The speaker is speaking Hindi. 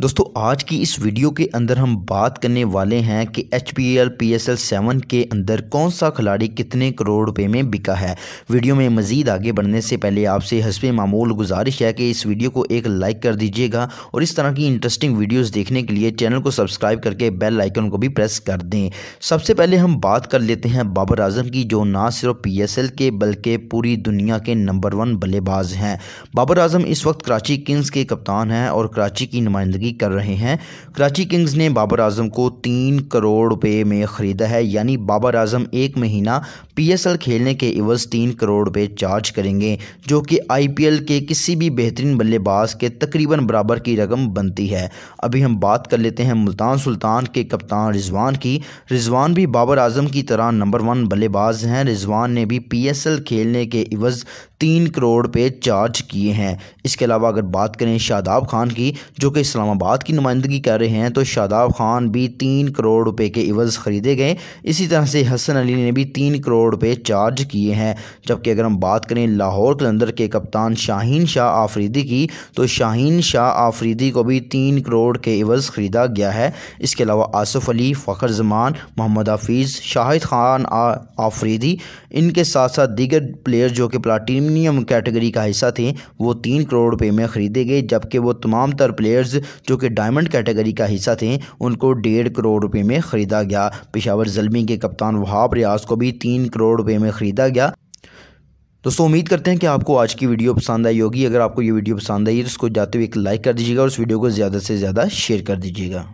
दोस्तों आज की इस वीडियो के अंदर हम बात करने वाले हैं कि H P L P S L seven के अंदर कौन सा खिलाड़ी कितने करोड़ रुपये में बिका है वीडियो में मज़ीद आगे बढ़ने से पहले आपसे हसब मामूल गुजारिश है कि इस वीडियो को एक लाइक कर दीजिएगा और इस तरह की इंटरेस्टिंग वीडियोज़ देखने के लिए चैनल को सब्सक्राइब करके बेल आइकन को भी प्रेस कर दें सबसे पहले हम बात कर लेते हैं बाबर आजम की जो ना सिर्फ पी एस एल के बल्कि पूरी दुनिया के नंबर वन बल्लेबाज हैं बाबर आजम इस वक्त कराची किंग्स के कप्तान हैं और कराची की नुमाइंदगी ही कर रहे हैं कराची किंग्स ने बाबर आजम को तीन करोड़ रुपए में ख़रीदा है यानी बाबर आजम एक महीना पीएसएल खेलने के एवज तीन करोड़ रुपए चार्ज करेंगे जो कि आईपीएल के किसी भी बेहतरीन बल्लेबाज के तकरीबन बराबर की रकम बनती है अभी हम बात कर लेते हैं मुल्तान सुल्तान के कप्तान रिजवान की रिजवान भी बाबर आजम की तरह नंबर वन बल्लेबाज हैं रिजवान ने भी पीएसएल खेलने के एवज तीन करोड़ पे चार्ज किए हैं इसके अलावा अगर बात करें शादाब खान की जो कि इस्लामाबाद की नुमाइंदगी कर रहे हैं तो शादाब खान भी तीन करोड़ रुपए के इवज़ ख़रीदे गए इसी तरह से हसन अली ने भी तीन करोड़ रुपए चार्ज किए हैं जबकि अगर हम बात करें लाहौर कलंदर के कप्तान शाहीन शाह आफरीदी की तो शाहीन शाह आफरीदी को भी तीन करोड़ के इवज़ ख़रीदा गया है इसके अलावा आसफ़ अली फ़खर जमान मोहम्मद हफीज़ शाहिद खान आफरीदी इनके साथ साथ दीगर प्लेयर जो कि प्लाटीन प्रीमियम कैटेगरी का हिस्सा थे वो तीन करोड़ रुपये में खरीदे गए जबकि वो तमाम तर प्लेयर्स जो कि डायमंड कैटेगरी का हिस्सा थे उनको डेढ़ करोड़ रुपये में ख़रीदा गया पेशावर जलमी के कप्तान वहाब रियाज को भी तीन करोड़ रुपये में ख़रीदा गया दोस्तों उम्मीद करते हैं कि आपको आज की वीडियो पसंद आई होगी अगर आपको ये वीडियो पसंद आई है तो उसको जाते हुए एक लाइक कर दीजिएगा और उस वीडियो को ज़्यादा से ज़्यादा शेयर कर दीजिएगा